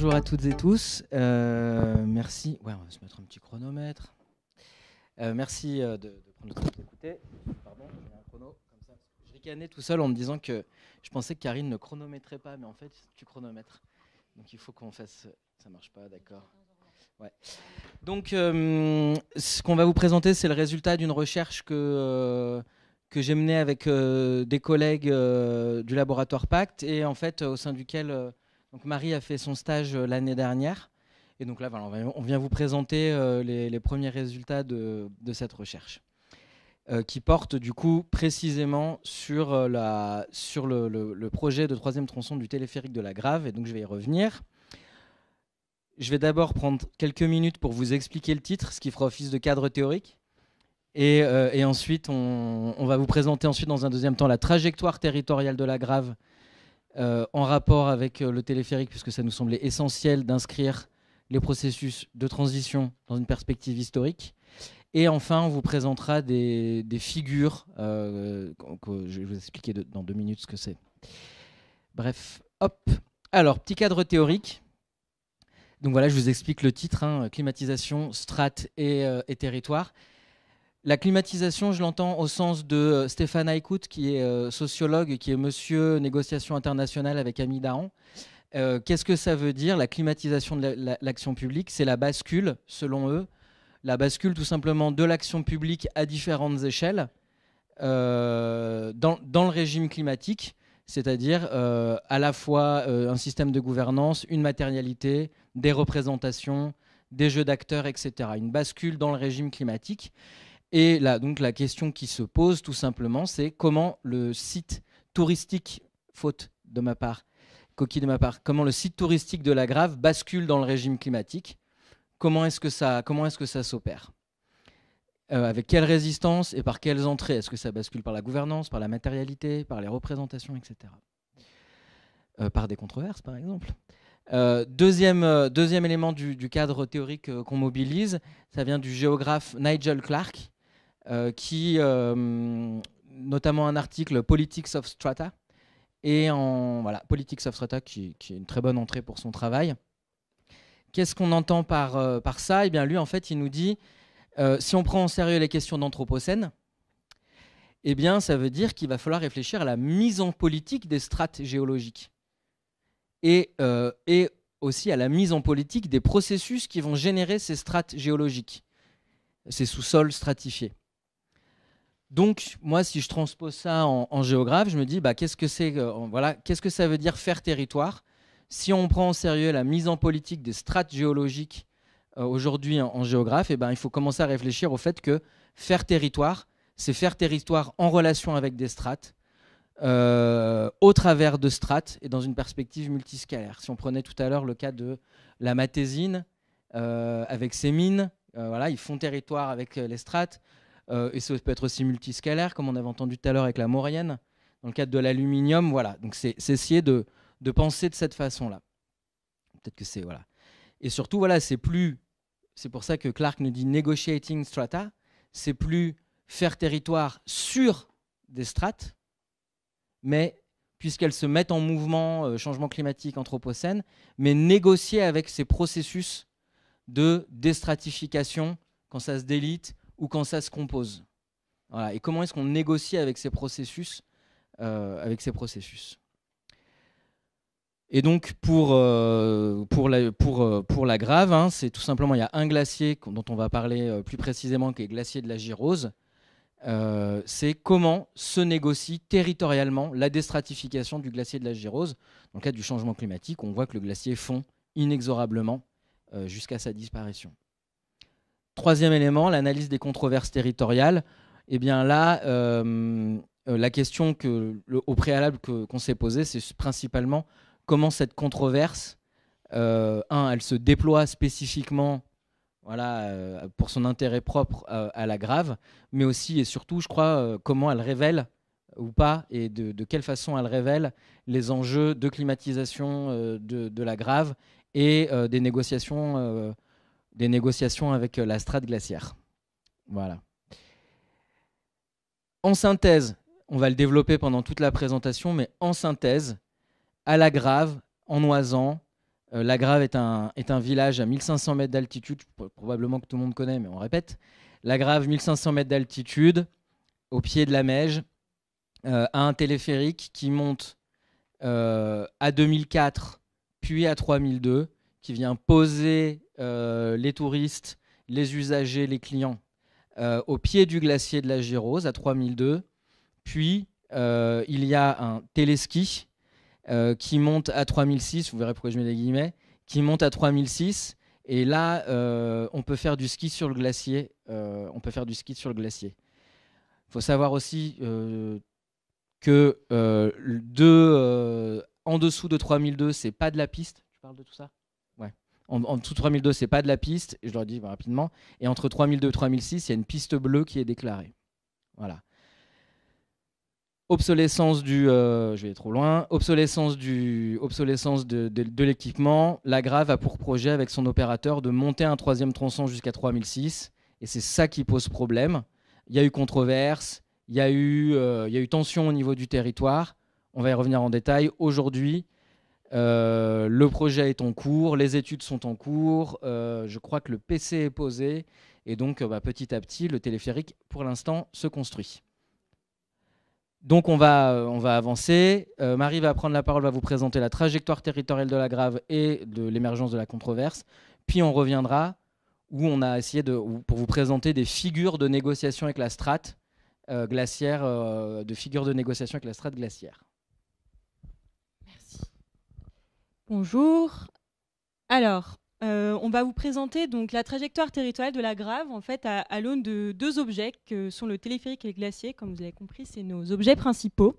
bonjour à toutes et tous. Euh, merci. Ouais, on va se mettre un petit chronomètre. Euh, merci euh, de, prendre le temps d'écouter. Pardon, j'ai un chrono comme ça. Je ricanais tout seul en me disant que je pensais que Karine ne chronométrait pas, mais en fait, tu chronomètres. Donc il faut qu'on fasse. Ça marche pas, d'accord. Donc, ce qu'on va vous présenter, c'est le résultat d'une recherche que, que j'ai menée avec des collègues du laboratoire Pacte et en fait au sein duquel Marie a fait son stage euh, l'année dernière. Et donc là, on vient vous présenter euh, les, premiers résultats de, cette recherche euh, qui porte du coup précisément sur, le, projet de troisième tronçon du téléphérique de la Grave, et donc je vais y revenir. Je vais d'abord prendre quelques minutes pour vous expliquer le titre, ce qui fera office de cadre théorique. Et, ensuite, on, on, va vous présenter ensuite dans un deuxième temps la trajectoire territoriale de la Grave euh, en rapport avec euh, le téléphérique, puisque ça nous semblait essentiel d'inscrire les processus de transition dans une perspective historique. Et enfin, on vous présentera des, figures euh, que je vais vous expliquer dans deux minutes ce que c'est. Bref, hop. Alors, petit cadre théorique. Donc voilà, je vous explique le titre, hein, climatisation, strates et, territoires. La climatisation, je l'entends au sens de euh, Stéphane Aïkout, qui est euh, sociologue et qui est monsieur négociation internationale avec Ami euh, Qu'est-ce que ça veut dire, la climatisation de l'action publique C'est la bascule, selon eux, la bascule tout simplement de l'action publique à différentes échelles dans, le régime climatique, c'est-à-dire à la fois un système de gouvernance, une matérialité, des représentations, des jeux d'acteurs, etc. Une bascule dans le régime climatique. Et là, donc la question qui se pose tout simplement, c'est comment le site touristique, faute de ma part, coquille de ma part, comment le site touristique de la Grave bascule dans le régime climatique Comment est-ce que ça, comment est-ce que ça s'opère euh, Avec quelle résistance et par quelles entrées Est-ce que ça bascule par la gouvernance, par la matérialité, par les représentations, etc. Euh, par des controverses, par exemple. Euh, deuxième, deuxième élément du, cadre théorique qu'on mobilise, ça vient du géographe Nigel Clark, euh, qui, euh, notamment un article Politics of Strata, et en voilà, Politics of Strata, qui, est une très bonne entrée pour son travail. Qu'est-ce qu'on entend par, euh, par ça Eh bien, lui, en fait, il nous dit si on prend en sérieux les questions d'anthropocène, eh bien, ça veut dire qu'il va falloir réfléchir à la mise en politique des strates géologiques et, et aussi à la mise en politique des processus qui vont générer ces strates géologiques, ces sous-sols stratifiés. Donc, moi, si je transpose ça en, géographe, je me dis, bah, qu'est-ce que c'est, qu'est-ce que ça veut dire faire territoire Si on prend en sérieux la mise en politique des strates géologiques euh, aujourd'hui en, géographe, et eh ben, il faut commencer à réfléchir au fait que faire territoire, c'est faire territoire en relation avec des strates, euh, au travers de strates et dans une perspective multiscalaire. Si on prenait tout à l'heure le cas de la Matésine euh, avec ses mines, voilà, ils font territoire avec les strates. Euh, et ça peut être aussi multiscalaire, comme on avait entendu tout à l'heure avec la Maurienne, dans le cadre de l'aluminium. Voilà, donc c'est essayer de, penser de cette façon-là. Peut-être que c'est. Voilà. Et surtout, voilà, c'est plus. C'est pour ça que Clark nous dit negotiating strata c'est plus faire territoire sur des strates, mais puisqu'elles se mettent en mouvement, euh, changement climatique, anthropocène, mais négocier avec ces processus de déstratification quand ça se délite ou quand ça se compose. Et comment est-ce qu'on négocie avec ces processus, euh, avec ces processus Et donc pour, euh, euh, pour, la, grave, hein, c'est tout simplement il y a un glacier dont on va parler plus précisément, qui est le glacier de la Girose. c'est comment se négocie territorialement la déstratification du glacier de la Girose. Dans le cas du changement climatique, on voit que le glacier fond inexorablement jusqu'à sa disparition. Troisième élément, l'analyse des controverses territoriales. Eh bien là, euh, euh, la question que, au préalable qu'on s'est posée, c'est principalement comment cette controverse, euh, un, elle se déploie spécifiquement voilà, pour son intérêt propre à la grave, mais aussi et surtout, je crois, comment elle révèle ou pas, et de, quelle façon elle révèle les enjeux de climatisation de, la grave et des négociations des négociations avec euh, la strate glaciaire. Voilà. En synthèse, on va le développer pendant toute la présentation, mais en synthèse, à la Grave, en Oisan, euh, la Grave est un, est un village à 1500 mètres d'altitude, probablement que tout le monde connaît, mais on répète. La Grave, 1500 mètres d'altitude, au pied de la Meige, a euh, à un téléphérique qui monte à 2004, puis à 3002, qui vient poser euh, les touristes, les usagers, les clients, euh, au pied du glacier de la Girose, à 3002. Puis, euh, il y a un téléski qui monte à 3006, vous verrez pourquoi je mets des guillemets, qui monte à 3006. Et là, on peut faire du ski sur le glacier. on peut faire du ski sur le glacier. Il faut savoir aussi euh, que en dessous de 3002, c'est pas de la piste. Tu parles de tout ça Ouais. En, en dessous de 3002, c'est pas de la piste, je leur dis bah, rapidement. Et entre 3002 et 3006, il y a une piste bleue qui est déclarée. Voilà. Obsolescence du, euh, je vais trop loin. Obsolescence du, obsolescence de, l'équipement. L'agrave a pour projet avec son opérateur de monter un troisième tronçon jusqu'à 3006, et c'est ça qui pose problème. Il y a eu controverse, il y eu, euh, il y a eu tension au niveau du territoire. On va y revenir en détail. Aujourd'hui, euh, le projet est en cours, les études sont en cours, euh, je crois que le PC est posé, et donc euh, bah, petit à petit, le téléphérique, pour l'instant, se construit. Donc on va, on va avancer. Marie va prendre la parole, va vous présenter la trajectoire territoriale de la grave et de l'émergence de la controverse. Puis on reviendra où on a essayé de, pour vous présenter des figures de négociation avec la strate glaciaire, de figures de négociation avec la strate glaciaire. Bonjour. Alors, euh, on va vous présenter donc la trajectoire territoriale de la Grave, en fait, à, l'aune de deux objets que sont le téléphérique et le glacier. Comme vous avez compris, c'est nos objets principaux.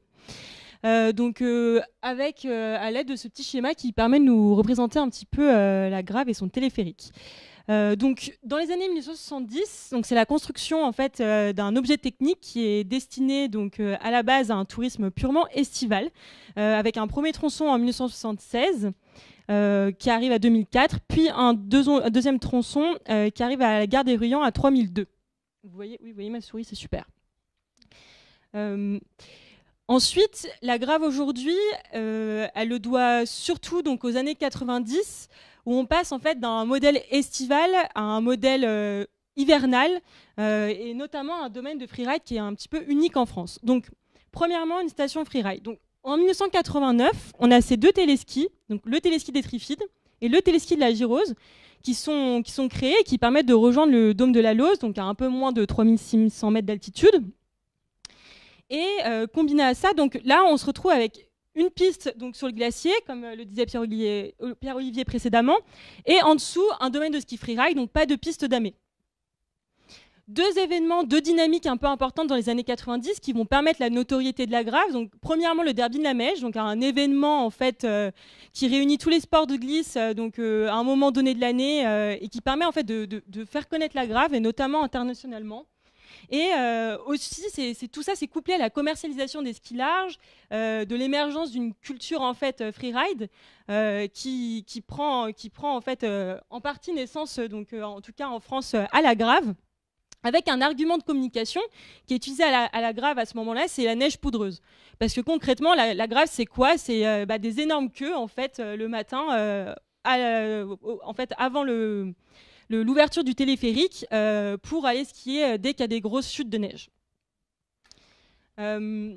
Euh, donc, euh, avec à l'aide de ce petit schéma qui permet de nous représenter un petit peu la Grave et son téléphérique. Euh, donc, dans les années 1970, donc c'est la construction en fait euh, d'un objet technique qui est destiné donc euh, à la base à un tourisme purement estival, avec un premier tronçon en 1976. qui arrive à 2004, puis un, deuxième tronçon qui arrive à la gare des Ruyans à 3002. Vous voyez, ma souris, c'est super. Ensuite, la grave aujourd'hui, elle le doit surtout donc aux années 90, où on passe en fait d'un modèle estival à un modèle euh, hivernal, euh, et notamment un domaine de freeride qui est un petit peu unique en France. Donc, premièrement, une station freeride. Donc, en 1989, on a ces deux téléskis, donc le téléski des Trifides et le téléski de la Girose, qui sont, qui sont créés et qui permettent de rejoindre le dôme de la Lose, donc à un peu moins de 3600 mètres d'altitude. Et euh, combiné à ça, donc là, on se retrouve avec une piste donc sur le glacier, comme euh, le disait Pierre-Olivier euh, précédemment, et en dessous un domaine de ski freeride, donc pas de piste damée. Deux événements, deux dynamiques un peu importantes dans les années 90 qui vont permettre la notoriété de la grave. Donc, premièrement, le derby de la Mèche, donc un événement en fait euh, qui réunit tous les sports de glisse, donc à un moment donné de l'année, et qui permet en fait de faire connaître la grave et notamment internationalement. Et euh, aussi, c'est tout ça, c'est couplé à la commercialisation des skis larges, euh, de l'émergence d'une culture en fait euh, freeride qui, qui, prend, qui prend en fait en partie naissance, donc en tout cas en France, à la grave avec un argument de communication qui est utilisé à la, grave à ce moment-là, c'est la neige poudreuse. Parce que concrètement, la, grave, c'est quoi C'est bah, des énormes queues, en fait, le matin, en fait, avant le l'ouverture du téléphérique euh, pour aller skier euh, dès qu'il y a des grosses chutes de neige. Euh,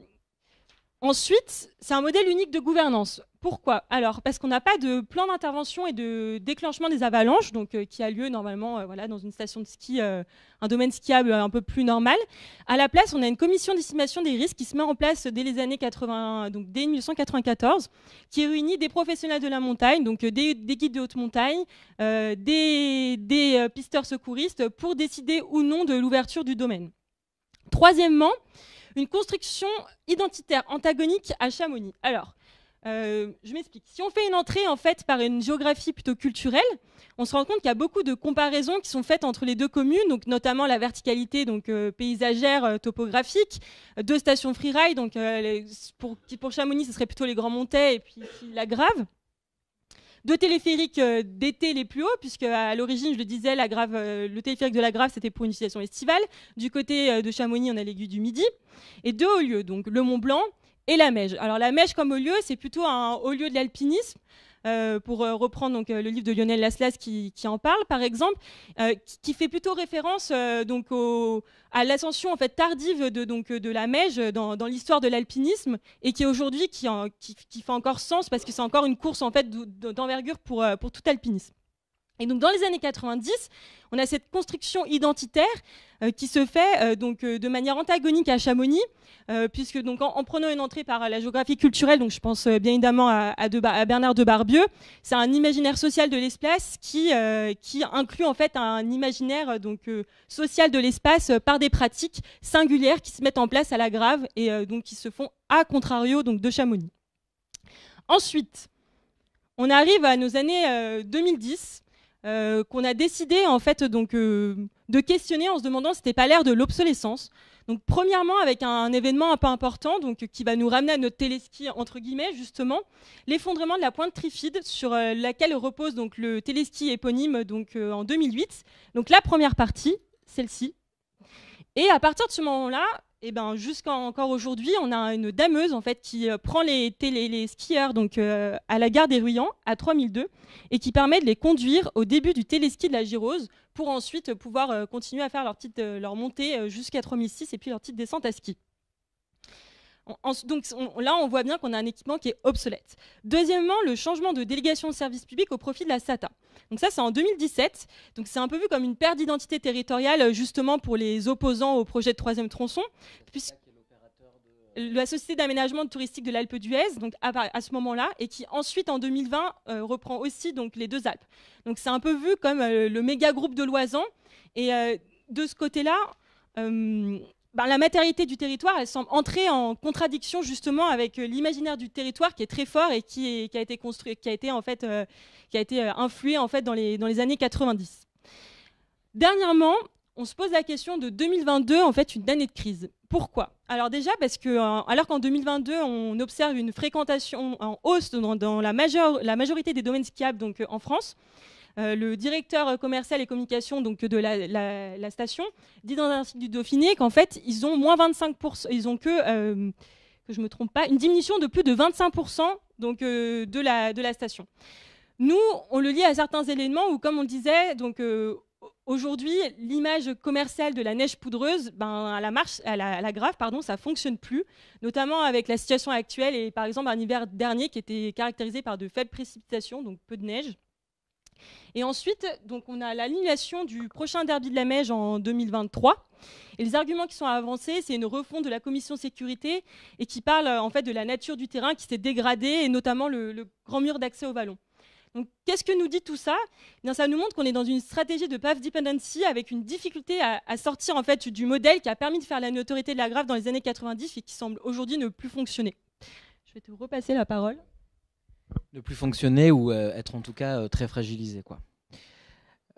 ensuite, c'est un modèle unique de gouvernance. Pourquoi Alors, parce qu'on n'a pas de plan d'intervention et de déclenchement des avalanches, donc euh, qui a lieu normalement euh, voilà, dans une station de ski, euh, un domaine skiable un peu plus normal. À la place, on a une commission d'estimation des risques qui se met en place dès les années 80, donc dès 1994, qui réunit des professionnels de la montagne, donc des, guides de haute montagne, des, des pisteurs secouristes, pour décider ou non de l'ouverture du domaine. Troisièmement, une construction identitaire antagonique à Chamonix. Alors, euh, je m'explique. Si on fait une entrée en fait par une géographie plutôt culturelle, on se rend compte qu'il y a beaucoup de comparaisons qui sont faites entre les deux communes, donc notamment la verticalité donc euh, paysagère, euh, topographique, deux stations freeride, donc pour, pour, Chamonix ce serait plutôt les Grands Montais et puis la Grave. Deux téléphériques d'été les plus hauts, puisque à l'origine, je le disais, la grave, le téléphérique de la Grave, c'était pour une situation estivale. Du côté de Chamonix, on a l'aiguille du Midi. Et deux hauts lieux, donc le Mont Blanc, et la mèche. Alors la mèche comme haut lieu, c'est plutôt un haut lieu de l'alpinisme. Euh, pour euh, reprendre donc, euh, le livre de Lionel Laslas qui, en parle, par exemple, qui, fait plutôt référence donc à l'ascension en fait tardive de, la Meige dans, l'histoire de l'alpinisme et qui aujourd'hui qui, fait encore sens parce que c'est encore une course en fait d'envergure pour, pour tout alpinisme. Et donc dans les années 90, on a cette construction identitaire euh, qui se fait euh, donc euh, de manière antagonique à Chamonix, puisque donc en, prenant une entrée par la géographie culturelle, donc je pense bien évidemment à, Bernard de Barbieux, c'est un imaginaire social de l'espace qui qui inclut en fait un imaginaire donc social de l'espace par des pratiques singulières qui se mettent en place à la grave et donc qui se font à contrario donc de Chamonix. Ensuite, on arrive à nos années 2010 euh, qu'on a décidé en fait donc euh, de questionner en se demandant si n'était pas l'ère de l'obsolescence. Donc premièrement avec un, événement un peu important donc qui va nous ramener à notre téléski entre guillemets justement l'effondrement de la pointe Trifide sur euh, laquelle repose donc le téléski éponyme donc en 2008. Donc la première partie, celle-ci. Et à partir de ce moment-là, et eh ben jusqu'à encore aujourd'hui, on a une dameuse en fait qui euh, prend les, skieurs donc euh, à la gare des Ruyans à 3002 et qui permet de les conduire au début du téléski de la Girose pour ensuite pouvoir euh, continuer à faire leur leur montée jusqu'à 3006 et puis leur petite descente à ski donc là, on voit bien qu'on a un équipement qui est obsolète. Deuxièmement, le changement de délégation de service public au profit de la SATA. Donc ça, c'est en 2017. Donc c'est un peu vu comme une perte d'identité territoriale, euh, justement pour les opposants au projet de troisième tronçon, puisque euh, la société d'aménagement touristique de l'Alpe d'Huez, donc à, ce moment-là, et qui ensuite en 2020 euh, reprend aussi donc les deux Alpes. Donc c'est un peu vu comme le méga groupe de l'Oisan. Et de ce côté-là, ben, la matérialité du territoire, elle semble entrer en contradiction justement avec euh, l'imaginaire du territoire qui est très fort et qui, a été construit, qui a été en fait, euh, qui a été euh, influé en fait dans les, années 90. Dernièrement, on se pose la question de 2022, en fait, une année de crise. Pourquoi Alors déjà parce que, alors qu'en 2022, on observe une fréquentation en hausse dans, la, la majorité des domaines skiables donc en France. Euh, le directeur commercial et communication donc, de la, station dit dans un site du Dauphiné qu'en fait, ils ont moins 25%, ils ont que euh, que je me trompe pas, une diminution de plus de 25% donc, euh, de, la, de la station. Nous, on le lit à certains éléments où, comme on le disait, donc, aujourd'hui, l'image commerciale de la neige poudreuse, ben, à, la marche, la grave, pardon, ça fonctionne plus, notamment avec la situation actuelle et par exemple un hiver dernier qui était caractérisé par de faibles précipitations, donc peu de neige. Et ensuite, donc, on a l'annulation du prochain derby de la Meige en 2023. Et les arguments qui sont avancés, c'est une refonte de la commission sécurité et qui parle euh, en fait de la nature du terrain qui s'est dégradée et notamment le, grand mur d'accès au ballon. Donc, qu'est-ce que nous dit tout ça eh Ça nous montre qu'on est dans une stratégie de path dependency avec une difficulté à, sortir en fait, du modèle qui a permis de faire la notoriété de la grave dans les années 90 et qui semble aujourd'hui ne plus fonctionner. Je vais te repasser la parole. Ne plus fonctionner ou euh, être en tout cas euh, très fragilisé. Quoi.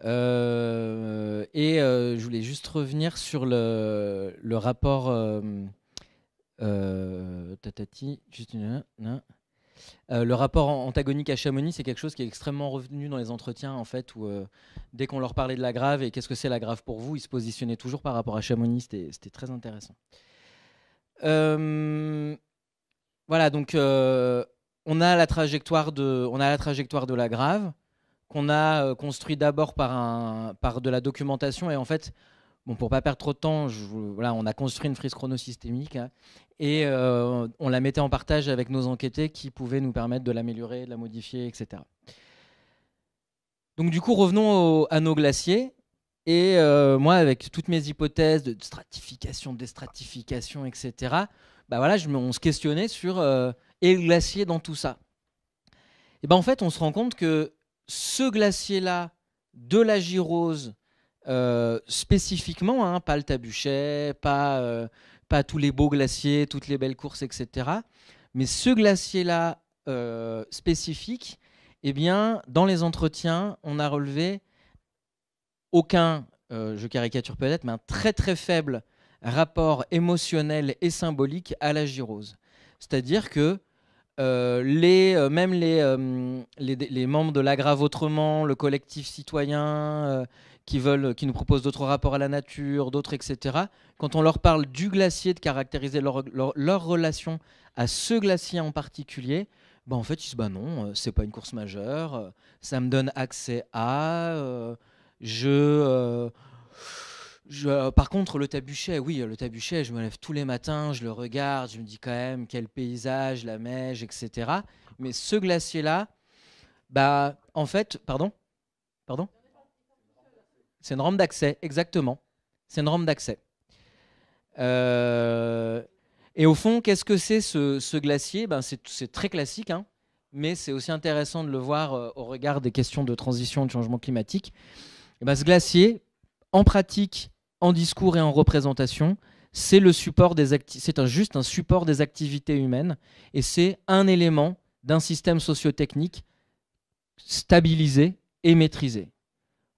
Euh, et je voulais juste revenir sur le, le rapport. tatati, juste une. le rapport antagonique à Chamonix, c'est quelque chose qui est extrêmement revenu dans les entretiens, en fait, où dès qu'on leur parlait de la grave et qu'est-ce que c'est la grave pour vous, ils se positionnaient toujours par rapport à Chamonix. C'était très intéressant. voilà, donc on a la trajectoire de, on a la trajectoire de la grave qu'on a euh, construit d'abord par un, par de la documentation et en fait, bon pour pas perdre trop de temps, voilà, on a construit une frise chronosystémique hein, et euh, on la mettait en partage avec nos enquêtés qui pouvaient nous permettre de l'améliorer, de la modifier, etc. Donc du coup, revenons à nos glaciers. Et euh, moi, avec toutes mes hypothèses de stratification, de déstratification, etc., bah voilà, je, on se questionnait sur et le glacier dans tout ça Et eh ben en fait, on se rend compte que ce glacier-là, de la Girose, euh, spécifiquement, hein, pas le Tabuchet, pas, euh, pas tous les beaux glaciers, toutes les belles courses, etc. Mais ce glacier-là euh, spécifique, eh bien, dans les entretiens, on a relevé aucun, je caricature peut-être, mais un très très faible rapport émotionnel et symbolique à la Girose. C'est-à-dire que euh, les, euh, même les, euh, les, membres de l'aggrave Autrement, le collectif citoyen, qui, veulent, qui nous propose d'autres rapports à la nature, d'autres, etc., quand on leur parle du glacier, de caractériser leur, leur, relation à ce glacier en particulier, bah, en fait, ils se disent bah non, c'est pas une course majeure, ça me donne accès à. je euh, par contre, le Tabuchet, oui, euh, le Tabuchet, je me lève tous les matins, je le regarde, je me dis quand même quel paysage, la neige, etc. Mais ce glacier-là, bah, en fait, pardon, pardon, c'est une rampe d'accès, exactement. C'est une rampe d'accès. Euh, et au fond, qu'est-ce que c'est ce, glacier ben, c'est, très classique, hein, mais c'est aussi intéressant de le voir au regard des questions de transition et de changement climatique. Eh ben, ce glacier, en pratique, en discours et en représentation, c'est le support des c'est juste un support des activités humaines et c'est un élément d'un système sociotechnique stabilisé et maîtrisé.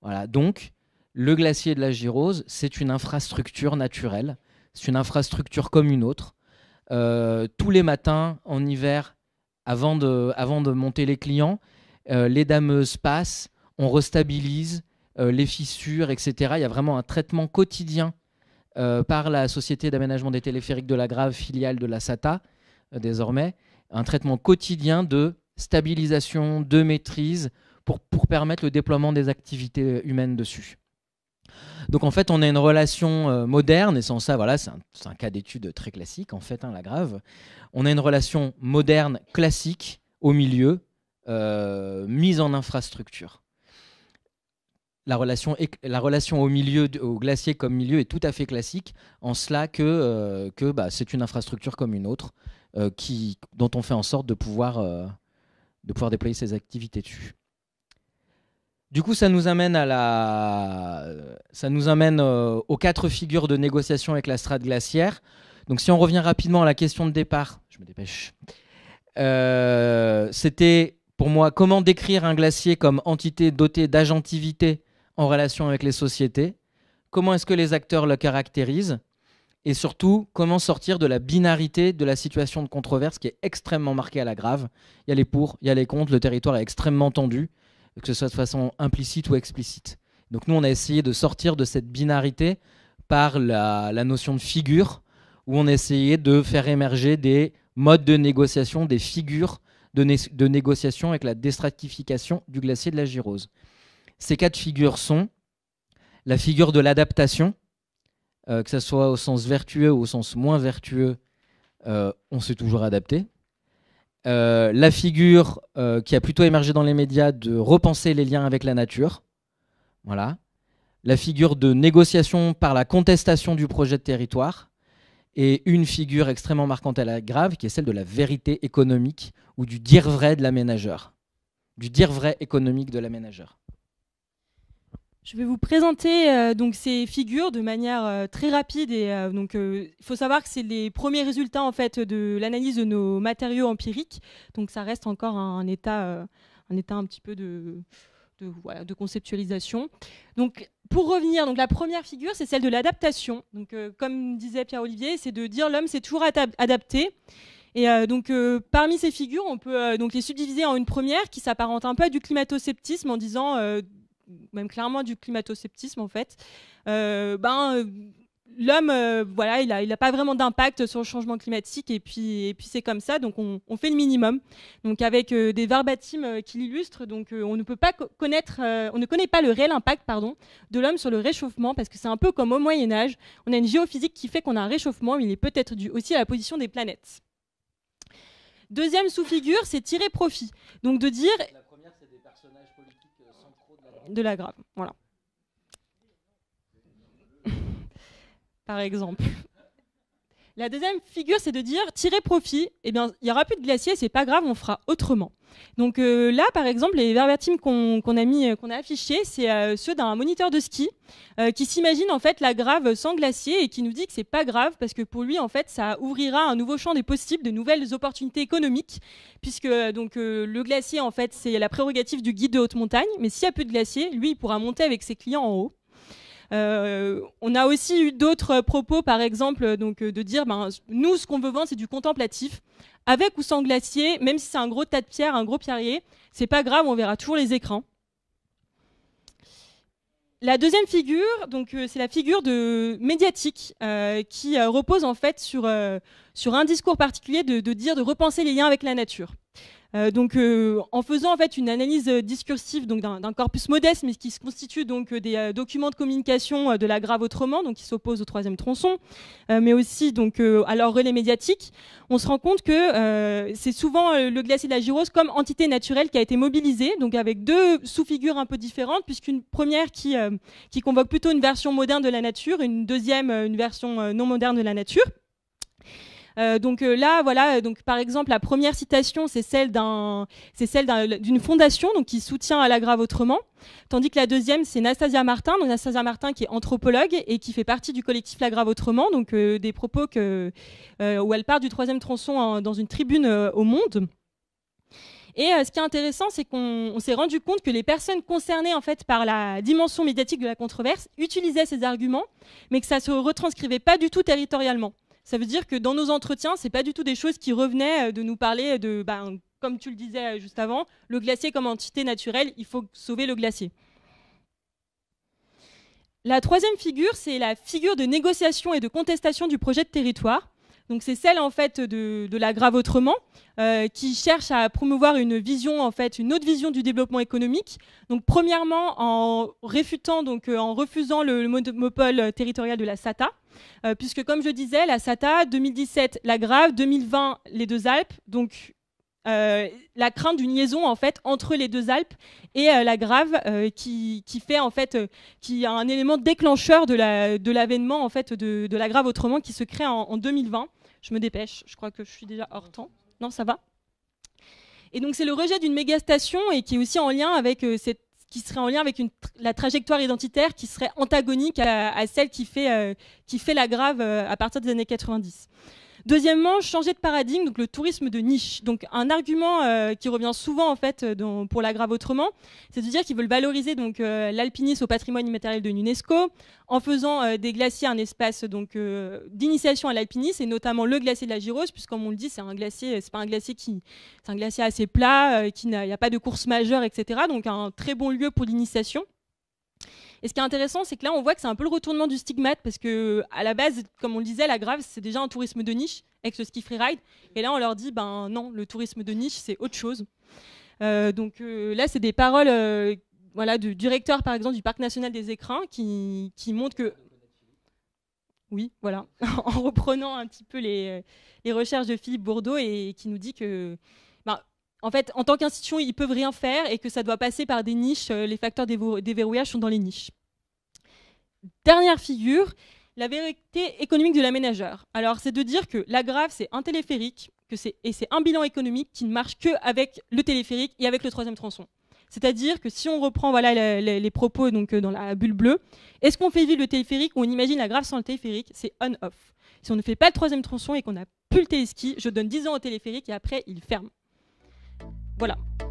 Voilà, donc le glacier de la Girose, c'est une infrastructure naturelle, c'est une infrastructure comme une autre. Euh, tous les matins, en hiver, avant de, avant de monter les clients, euh, les dameuses passent, on restabilise, euh, les fissures, etc. Il y a vraiment un traitement quotidien euh, par la Société d'aménagement des téléphériques de la Grave, filiale de la SATA, euh, désormais, un traitement quotidien de stabilisation, de maîtrise, pour, permettre le déploiement des activités humaines dessus. Donc en fait, on a une relation moderne, et sans ça, voilà, c'est un, cas d'étude très classique, en fait, hein, la grave. On a une relation moderne, classique, au milieu, mise en infrastructure la relation, la relation au milieu, au glacier comme milieu est tout à fait classique, en cela que, euh, que bah, c'est une infrastructure comme une autre, euh, qui, dont on fait en sorte de pouvoir, euh, de pouvoir déployer ses activités dessus. Du coup, ça nous amène, à la... ça nous amène aux quatre figures de négociation avec la strate glaciaire. Donc si on revient rapidement à la question de départ, je me dépêche, c'était pour moi comment décrire un glacier comme entité dotée d'agentivité en relation avec les sociétés, comment est-ce que les acteurs le caractérisent, et surtout comment sortir de la binarité de la situation de controverse qui est extrêmement marquée à la grave. Il y a les pour, il y a les contre, le territoire est extrêmement tendu, que ce soit de façon implicite ou explicite. Donc nous, on a essayé de sortir de cette binarité par la, notion de figure, où on a essayé de faire émerger des modes de négociation, des figures de, de négociation avec la déstratification du glacier de la Girose. Ces quatre figures sont la figure de l'adaptation, euh, que ce soit au sens vertueux ou au sens moins vertueux, euh, on s'est toujours adapté. Euh, la figure qui a plutôt émergé dans les médias de repenser les liens avec la nature. Voilà. La figure de négociation par la contestation du projet de territoire. Et une figure extrêmement marquante à la grave, qui est celle de la vérité économique ou du dire vrai de l'aménageur. Du dire vrai économique de l'aménageur. Je vais vous présenter euh, donc ces figures de manière euh, très rapide et euh, donc il faut savoir que c'est les premiers résultats en fait de l'analyse de nos matériaux empiriques. Donc ça reste encore un, état un état un petit peu de de, conceptualisation. Donc, pour revenir, donc la première figure, c'est celle de l'adaptation. Donc, comme disait Pierre-Olivier, c'est de dire l'homme s'est toujours adapté. Et donc, parmi ces figures, on peut donc les subdiviser en une première qui s'apparente un peu à du climato-sceptisme en disant même clairement du climato-sceptisme en fait, euh, ben euh, l'homme, euh, voilà, il n'a il pas vraiment d'impact sur le changement climatique et puis, et puis c'est comme ça, donc on, on, fait le minimum. Donc avec des verbatim qui l'illustrent, donc on ne peut pas connaître, on ne connaît pas le réel impact, pardon, de l'homme sur le réchauffement parce que c'est un peu comme au Moyen Âge, on a une géophysique qui fait qu'on a un réchauffement, mais il est peut-être dû aussi à la position des planètes. Deuxième sous-figure, c'est tirer profit, donc de dire. La première, c'est des personnages de la grave. Voilà. Par exemple. La deuxième figure, c'est de dire tirer profit. Eh bien, il n'y aura plus de glacier, c'est pas grave, on fera autrement. Donc euh, là, par exemple, les verbatims qu'on a mis, euh, qu'on a affichés, c'est euh, ceux d'un moniteur de ski qui s'imagine en fait la grave sans glacier et qui nous dit que c'est pas grave parce que pour lui, en fait, ça ouvrira un nouveau champ des possibles, de nouvelles opportunités économiques, puisque donc le glacier, en fait, c'est la prérogative du guide de haute montagne. Mais s'il y a plus de glacier, lui, il pourra monter avec ses clients en haut. Euh, on a aussi eu d'autres propos, par exemple, euh, donc euh, de dire, ben, nous, ce qu'on veut vendre, c'est du contemplatif avec ou sans glacier, même si c'est un gros tas de pierres, un gros pierrier, c'est pas grave, on verra toujours les écrans. La deuxième figure, donc c'est la figure de médiatique qui repose en fait sur, sur un discours particulier de, dire de repenser les liens avec la nature. Euh, donc, euh, en faisant en fait une analyse euh, discursive d'un corpus modeste, mais qui se constitue donc des documents de communication de la grave autrement, donc qui s'oppose au troisième tronçon, mais aussi donc à leur relais médiatique, on se rend compte que c'est souvent le glacier de la Girose comme entité naturelle qui a été mobilisée, donc avec deux sous-figures un peu différentes, puisqu'une première qui qui convoque plutôt une version moderne de la nature, une deuxième une version non moderne de la nature. Euh, donc euh, là, voilà, par exemple, la première citation, c'est celle d'une fondation, qui soutient à la autrement. Tandis que la deuxième, c'est Nastasia Martin, donc Nastasia Martin qui est anthropologue et qui fait partie du collectif La Autrement, donc euh, des propos où elle part du troisième tronçon dans une tribune au Monde. Et ce qui est intéressant, c'est qu'on s'est rendu compte que les personnes concernées en fait par la dimension médiatique de la controverse utilisaient ces arguments, mais que ça se retranscrivait pas du tout territorialement. Ça veut dire que dans nos entretiens, c'est pas du tout des choses qui revenaient euh, de nous parler de, bah, comme tu le disais euh, juste avant, le glacier comme entité naturelle, il faut sauver le glacier. La troisième figure, c'est la figure de négociation et de contestation du projet de territoire c'est celle en fait de, de la grave autrement euh, qui cherche à promouvoir une vision en fait, une autre vision du développement économique. Donc premièrement en réfutant donc euh, en refusant le, monopole territorial de la SATA. Euh, puisque comme je disais, la SATA 2017 la grave, 2020 les deux Alpes, donc la crainte d'une liaison en fait entre les deux Alpes et la Grave qui, qui, fait en fait qui a un élément déclencheur de l'avènement la, de en fait de, de, la Grave autrement qui se crée en 2020 je me dépêche, je crois que je suis déjà mmh. hors temps. Non, ça va Et donc c'est le rejet d'une mégastation et qui est aussi en lien avec euh, cette qui serait en lien avec la trajectoire identitaire qui serait antagonique à, celle qui fait, euh, qui fait la grave euh, à partir des années 90. Deuxièmement, changer de paradigme, donc le tourisme de niche. Donc un argument euh, qui revient souvent en fait euh, pour la autrement, c'est de dire qu'ils veulent valoriser donc euh, l'alpinisme au patrimoine immatériel de l'UNESCO en faisant des glaciers un espace donc d'initiation à l'alpinisme et notamment le glacier de la Girose, puisque comme on le dit, c'est un glacier, c'est pas un glacier qui, c'est un glacier assez plat, qui n'a, il n'y a pas de course majeure, etc. Donc un très bon lieu pour l'initiation. Et ce qui est intéressant, c'est que là, on voit que c'est un peu le retournement du stigmate parce que à la base, comme on le disait, la grave, c'est déjà un tourisme de niche avec le ski freeride. Et là, on leur dit, ben non, le tourisme de niche, c'est autre chose. Euh, donc euh, là, c'est des paroles euh, voilà, du directeur, par exemple, du Parc national des Écrins qui, qui montre que. Oui, voilà, en reprenant un petit peu les, recherches de Philippe Bourdeau et, qui nous dit que. Ben, en fait, en tant qu'institution, ils peuvent rien faire et que ça doit passer par des niches. Euh, les facteurs des déverrouillage sont dans les niches. Dernière figure, la vérité économique de l'aménageur. Alors, c'est de dire que la grave, c'est un téléphérique que et c'est un bilan économique qui ne marche que avec le téléphérique et avec le troisième tronçon. C'est-à-dire que si on reprend voilà, les, propos donc, euh, dans la bulle bleue, est-ce qu'on fait vivre le téléphérique ou on imagine la grave sans le téléphérique C'est on-off. Si on ne fait pas le troisième tronçon et qu'on n'a plus le téléski, je donne 10 ans au téléphérique et après il ferme. Voilà.